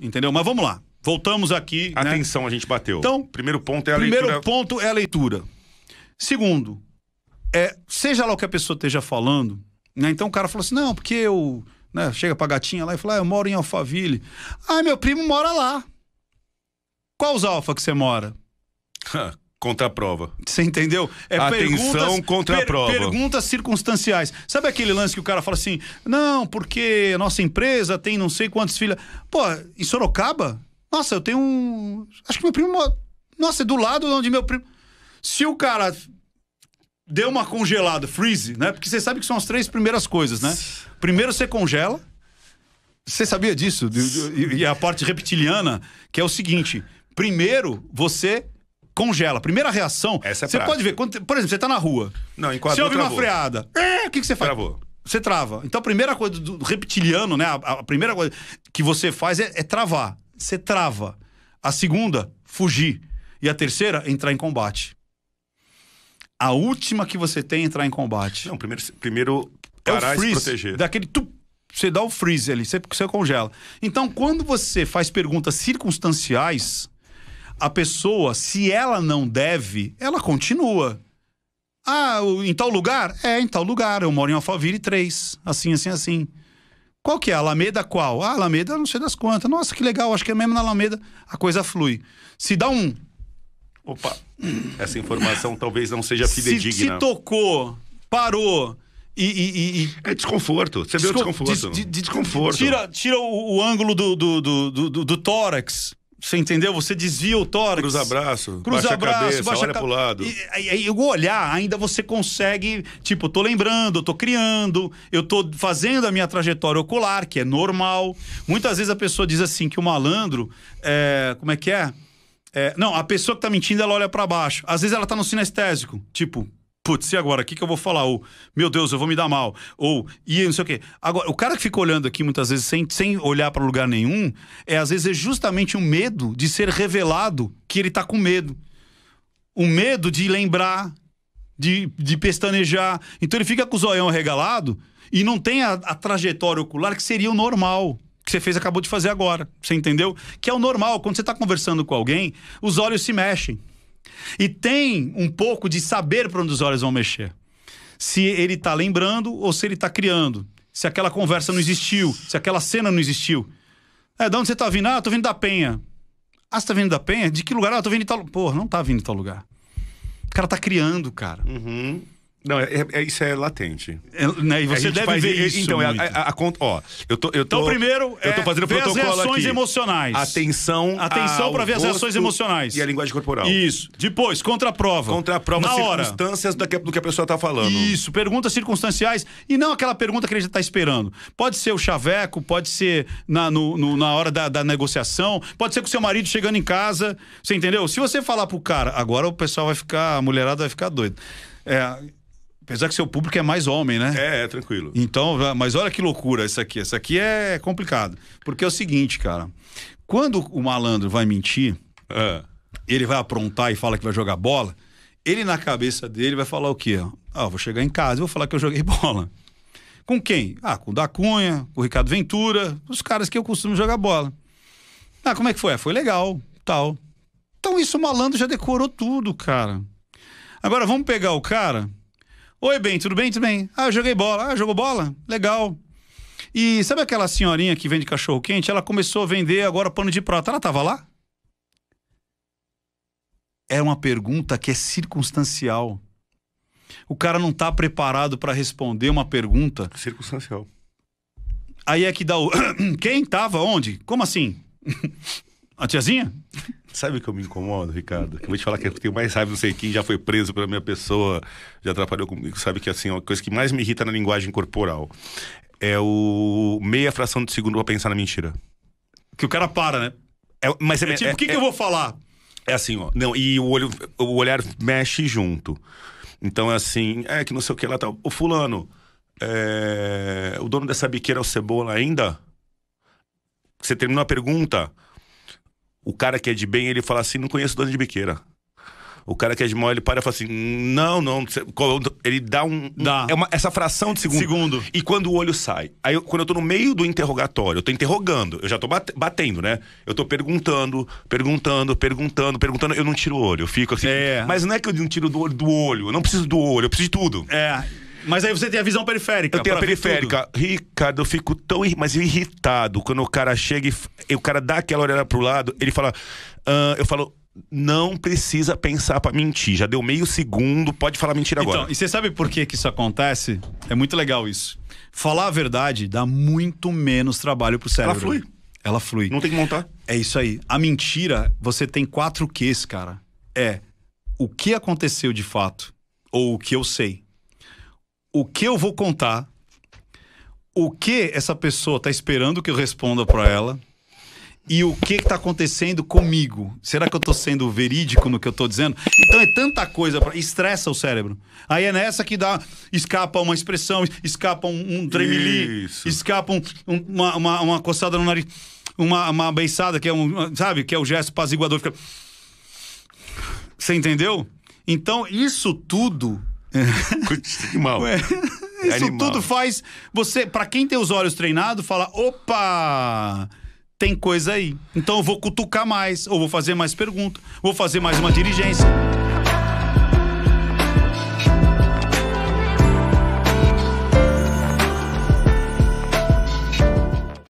entendeu? Mas vamos lá. Voltamos aqui. Né? Atenção, né? a gente bateu. Então, primeiro ponto é a primeiro leitura. Primeiro ponto é a leitura. Segundo, é, seja lá o que a pessoa esteja falando, né? Então o cara falou assim: não, porque eu. Né, chega pra gatinha lá e fala: ah, eu moro em Alphaville. Ah, meu primo mora lá. Qual os alfa que você mora? Contra a prova. Você entendeu? É Atenção contra a prova. perguntas circunstanciais. Sabe aquele lance que o cara fala assim: não, porque a nossa empresa tem não sei quantos filhos. Pô, em Sorocaba? Nossa, eu tenho um. Acho que meu primo. Nossa, é do lado onde meu primo. Se o cara deu uma congelada, freeze, né? Porque você sabe que são as três primeiras coisas, né? Primeiro você congela. Você sabia disso? E a parte reptiliana, que é o seguinte: primeiro você Congela. Primeira reação. Essa é Você prática. pode ver, quando, por exemplo, você tá na rua. Não, enquanto Você ouve travou. uma freada. É, o que, que você faz? Travou. Você trava. Então a primeira coisa do reptiliano, né? A, a primeira coisa que você faz é, é travar. Você trava. A segunda, fugir. E a terceira, entrar em combate. A última que você tem é entrar em combate. Não, primeiro, primeiro parar é o freeze, e se proteger. Daquele tu, você dá o freeze ali, você, você congela. Então, quando você faz perguntas circunstanciais, a pessoa, se ela não deve, ela continua. Ah, em tal lugar? É, em tal lugar. Eu moro em Alphaville 3. Assim, assim, assim. Qual que é? Alameda qual? Ah, Alameda não sei das quantas. Nossa, que legal, acho que é mesmo na Alameda. A coisa flui. Se dá um. Opa, essa informação talvez não seja fidedigna. Se, se tocou, parou. E, e, e, É desconforto. Você Desco... vê o desconforto. De, de, de, desconforto. Tira, tira o, o ângulo do, do, do, do, do tórax. Você entendeu? Você desvia o tórax. Cruza abraço. Cruza baixa abraço, a cabeça, baixa olha a... pro lado. E, aí o olhar ainda você consegue, tipo, eu tô lembrando, eu tô criando, eu tô fazendo a minha trajetória ocular, que é normal. Muitas vezes a pessoa diz assim que o malandro, é, como é que é? é não, a pessoa que tá mentindo, ela olha para baixo. Às vezes ela tá no sinestésico, tipo, putz, e agora? O que, que eu vou falar? Ou, meu Deus, eu vou me dar mal. Ou, e não sei o quê. Agora, o cara que fica olhando aqui muitas vezes sem, sem olhar para lugar nenhum, é às vezes é justamente o um medo de ser revelado que ele tá com medo. O medo de lembrar, de, de pestanejar. Então ele fica com o zoião regalado e não tem a, a trajetória ocular que seria o normal que você fez acabou de fazer agora. Você entendeu? Que é o normal. Quando você está conversando com alguém, os olhos se mexem. E tem um pouco de saber para onde os olhos vão mexer. Se ele está lembrando ou se ele está criando. Se aquela conversa não existiu, se aquela cena não existiu. É, de onde você está vindo? Ah, eu tô vindo da Penha. Ah, você tá vindo da Penha? De que lugar? Ah, eu tô vindo de tal... Pô, não tá vindo de tal lugar. O cara tá criando, cara. Uhum. Não, é, é, isso é latente. É, né, e você deve ver isso. Então, é, muito. É, a, a, a, ó, eu tô, eu tô, então, primeiro, eu tô é, fazendo ver protocolo as reações aqui. emocionais. Atenção. Atenção para ver as reações emocionais. E a linguagem corporal. Isso. Depois, contraprova. Contraprova as circunstâncias hora. do que a pessoa tá falando. Isso. Perguntas circunstanciais e não aquela pergunta que a gente tá esperando. Pode ser o chaveco, pode ser na, no, no, na hora da, da negociação, pode ser com seu marido chegando em casa. Você entendeu? Se você falar pro cara, agora o pessoal vai ficar, a mulherada vai ficar doida. É Apesar que seu público é mais homem, né? É, é tranquilo. Então, ah, mas olha que loucura isso aqui. Isso aqui é complicado. Porque é o seguinte, cara. Quando o malandro vai mentir, é. ele vai aprontar e fala que vai jogar bola, ele na cabeça dele vai falar o quê? Ah, vou chegar em casa e vou falar que eu joguei bola. Com quem? Ah, com o da Cunha, com o Ricardo Ventura, os caras que eu costumo jogar bola. Ah, como é que foi? Ah, foi legal, tal. Então isso o malandro já decorou tudo, cara. Agora vamos pegar o cara Oi, bem, tudo bem? Tudo bem? Ah, joguei bola. Ah, jogou bola? Legal. E sabe aquela senhorinha que vende cachorro quente? Ela começou a vender agora pano de prata. Ela estava lá? É uma pergunta que é circunstancial. O cara não está preparado para responder uma pergunta. Circunstancial. Aí é que dá o. Quem estava onde? Como assim? A tiazinha? Sabe o que eu me incomodo, Ricardo? eu vou te falar que eu tenho mais raiva, não sei quem, já foi preso pela minha pessoa, já atrapalhou comigo. Sabe que assim, a coisa que mais me irrita na linguagem corporal é o meia fração de segundo pra pensar na mentira. Que o cara para, né? É, mas é, é tipo, é o é, que, que é eu vou falar? É assim, ó. Não, e o, olho, o olhar mexe junto. Então é assim, é que não sei o que lá Tá. O fulano, é, o dono dessa biqueira é o Cebola ainda? Você terminou a pergunta? O cara que é de bem, ele fala assim: não conheço dono de biqueira. O cara que é de mal, ele para e fala assim: não, não. Ele dá um. Dá. É uma, essa fração de segundo. Segundo. E quando o olho sai. Aí, eu, quando eu tô no meio do interrogatório, eu tô interrogando, eu já tô batendo, né? Eu tô perguntando, perguntando, perguntando, perguntando. Eu não tiro o olho, eu fico assim. É. Mas não é que eu não tiro do olho do olho, eu não preciso do olho, eu preciso de tudo. É. Mas aí você tem a visão periférica. Eu tenho a periférica. Ricardo, eu fico tão mas irritado quando o cara chega e, o cara dá aquela olhada pro lado, ele fala. eu falo, não precisa pensar para mentir. Já deu meio segundo, pode falar mentira então, agora. Então, e você sabe por que, que isso acontece? É muito legal isso. Falar a verdade dá muito menos trabalho pro cérebro. Ela flui. Ela flui. Não tem que montar. É isso aí. A mentira, você tem quatro Qs, cara. É o que aconteceu de fato, ou o que eu sei o que eu vou contar, o que essa pessoa está esperando que eu responda para ela e o que está acontecendo comigo. Será que eu estou sendo verídico no que eu estou dizendo? Então é tanta coisa, pra... estressa o cérebro. Aí é nessa que dá, escapa uma expressão, escapa um, um tremeli, escapa um, um, uma, uma, uma, coçada no nariz, uma, uma beiçada, que é um, sabe, que é o gesto apaziguador. Fica... Você entendeu? Então isso tudo Animal. Ué, é isso Animal. tudo faz você, para quem tem os olhos treinados, fala: opa! Tem coisa aí. Então eu vou cutucar mais, ou vou fazer mais pergunta, vou fazer mais uma dirigência.